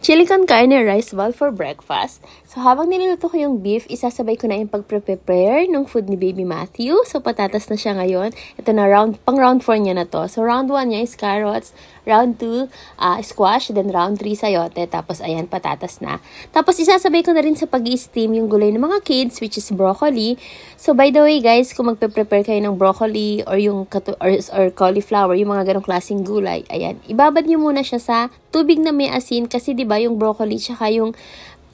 Chili con carne rice ball for breakfast. So habang niluluto ko yung beef, isasabay ko na yung pag-prepare ng food ni Baby Matthew. So patatas na siya ngayon. Ito na round, pang round 4 niya na to. So round 1 niya is carrots, round 2 uh, ah, squash, then round 3 sayote, tapos ayan patatas na. Tapos isasabay ko na rin sa pag steam yung gulay ng mga kids which is broccoli. So by the way guys, kung magpe-prepare kayo ng broccoli or yung or, or cauliflower, yung mga ganong klaseng gulay, ayan, ibabad niyo muna siya sa tubig na may asin kasi di ba? Yung broccoli, tsaka yung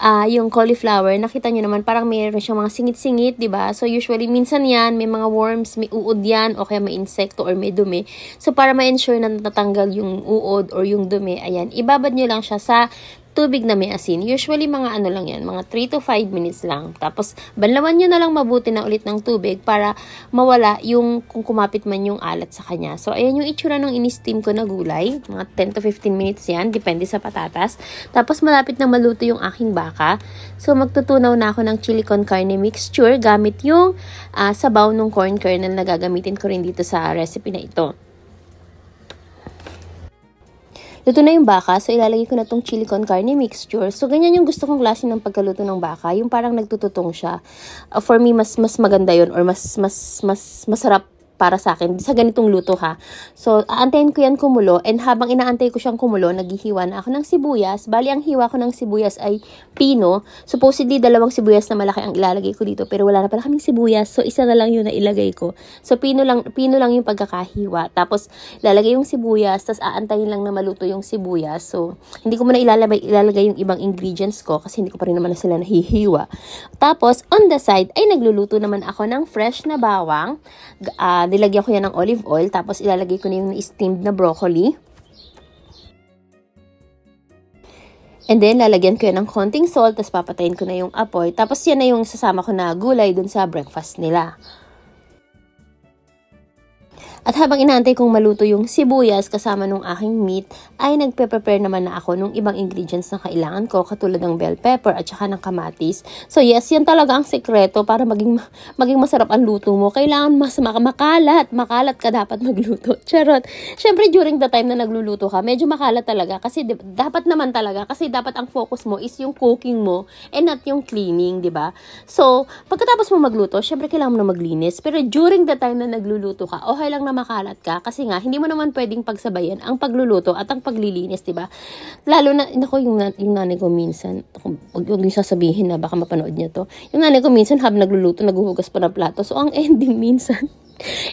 uh, yung cauliflower, nakita niyo naman parang mayroon siyang mga singit-singit, di ba? So usually minsan yan, may mga worms, may uod yan, o kaya may insekto or may dumi. So para ma-ensure na natatanggal yung uod or yung dumi, ayan, ibabad niyo lang siya sa tubig na may asin. Usually, mga ano lang yan, mga 3 to 5 minutes lang. Tapos, banlawan nyo na lang mabuti na ulit ng tubig para mawala yung kung kumapit man yung alat sa kanya. So, ayan yung itsura ng in-steam ko na gulay. Mga 10 to 15 minutes yan, depende sa patatas. Tapos, malapit na maluto yung aking baka. So, magtutunaw na ako ng chili con carne mixture gamit yung uh, sabaw ng corn kernel na gagamitin ko rin dito sa recipe na ito. Luto na yung baka, so ilalagay ko na tong chili con carne mixture. So, ganyan yung gusto kong klase ng pagkaluto ng baka, yung parang nagtututong siya. Uh, for me, mas mas maganda yon or mas mas mas masarap para sa akin sa ganitong luto ha. So, aantayin ko yan kumulo and habang inaantay ko siyang kumulo, naghihiwa na ako ng sibuyas. Bali, ang hiwa ko ng sibuyas ay pino. Supposedly, dalawang sibuyas na malaki ang ilalagay ko dito pero wala na pala kaming sibuyas. So, isa na lang yun na ilagay ko. So, pino lang, pino lang yung pagkakahiwa. Tapos, lalagay yung sibuyas, tapos aantayin lang na maluto yung sibuyas. So, hindi ko muna ilalagay, ilalagay yung ibang ingredients ko kasi hindi ko pa rin naman na sila nahihiwa. Tapos, on the side, ay nagluluto naman ako ng fresh na bawang. Uh, nilagyan ko yan ng olive oil, tapos ilalagay ko na yung steamed na broccoli. And then, lalagyan ko yan ng konting salt, tapos papatayin ko na yung apoy. Tapos yan na yung sasama ko na gulay dun sa breakfast nila. At habang inaantay kong maluto yung sibuyas kasama nung aking meat, ay nagpe-prepare naman na ako nung ibang ingredients na kailangan ko katulad ng bell pepper at saka ng kamatis. So yes, yan talaga ang sekreto para maging, maging masarap ang luto mo. Kailangan mas makalat. Makalat ka dapat magluto. Charot. Siyempre during the time na nagluluto ka, medyo makalat talaga kasi dapat naman talaga kasi dapat ang focus mo is yung cooking mo and not yung cleaning, di ba? So, pagkatapos mo magluto, syempre kailangan mo na maglinis. Pero during the time na nagluluto ka, okay lang naman makalat ka kasi nga hindi mo naman pwedeng pagsabayan ang pagluluto at ang paglilinis, 'di ba? Lalo na nako yung, yung nanay ko minsan, wag yung sasabihin na baka mapanood niya 'to. Yung nanay ko minsan habang nagluluto, naghuhugas pa ng plato. So ang ending minsan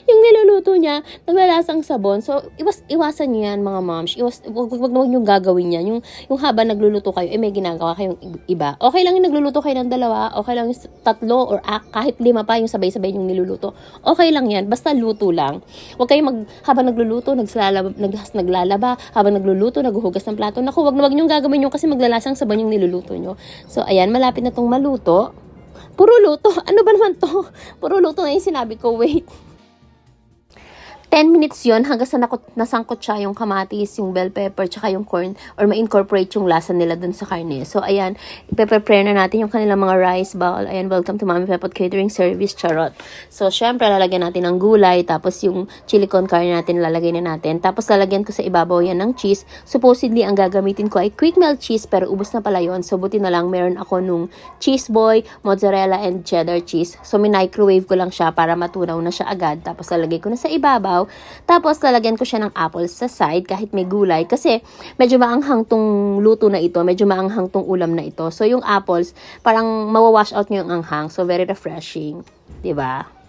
yung niluluto niya, naglalasang sabon. So, iwas, iwasan niyo yan, mga moms. Iwas, wag, wag, wag niyo gagawin yan. Yung, yung haba nagluluto kayo, eh, may ginagawa kayong iba. Okay lang yung nagluluto kayo ng dalawa, okay lang yung tatlo, or ah, kahit lima pa, yung sabay-sabay yung niluluto. Okay lang yan, basta luto lang. Huwag kayong mag, habang nagluluto, naglalaba, nag, naglalaba, habang nagluluto, naghuhugas ng plato. Naku, wag na wag niyo gagawin yun kasi maglalasang sabon yung niluluto nyo. So, ayan, malapit na tong maluto. Puro luto. Ano ba naman to? Puro luto na yung sinabi ko. Wait. 10 minutes yon hanggang sa nakot, nasangkot siya yung kamatis, yung bell pepper, tsaka yung corn, or ma-incorporate yung lasa nila dun sa karne. So, ayan, ipe-prepare na natin yung kanilang mga rice bowl. Ayan, welcome to Mami Pepot Catering Service, charot. So, syempre, lalagyan natin ng gulay, tapos yung chili con carne natin, lalagay na natin. Tapos, lalagyan ko sa ibabaw yan ng cheese. Supposedly, ang gagamitin ko ay quick melt cheese, pero ubos na pala yon So, buti na lang, meron ako nung cheese boy, mozzarella, and cheddar cheese. So, minicrowave ko lang siya para matunaw na siya agad. Tapos, lalagay ko na sa ibabaw araw. Tapos lalagyan ko siya ng apples sa side kahit may gulay kasi medyo maanghang tong luto na ito, medyo maanghang tong ulam na ito. So yung apples, parang mawawash out nyo yung anghang. So very refreshing, 'di ba?